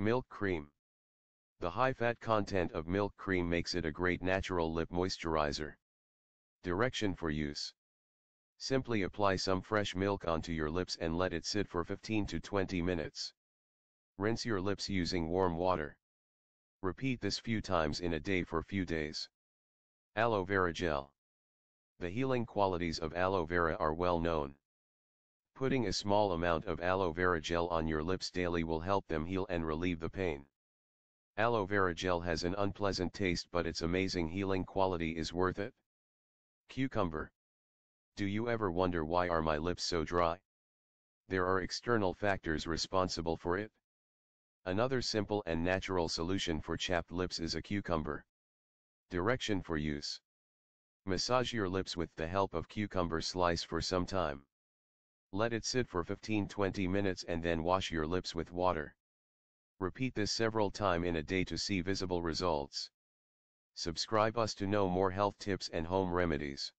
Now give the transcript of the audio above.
Milk Cream The high fat content of milk cream makes it a great natural lip moisturizer. Direction for use Simply apply some fresh milk onto your lips and let it sit for 15 to 20 minutes. Rinse your lips using warm water. Repeat this few times in a day for few days. Aloe Vera Gel The healing qualities of aloe vera are well known. Putting a small amount of aloe vera gel on your lips daily will help them heal and relieve the pain. Aloe vera gel has an unpleasant taste but its amazing healing quality is worth it. Cucumber. Do you ever wonder why are my lips so dry? There are external factors responsible for it. Another simple and natural solution for chapped lips is a cucumber. Direction for use. Massage your lips with the help of cucumber slice for some time let it sit for 15-20 minutes and then wash your lips with water. Repeat this several time in a day to see visible results. Subscribe us to know more health tips and home remedies.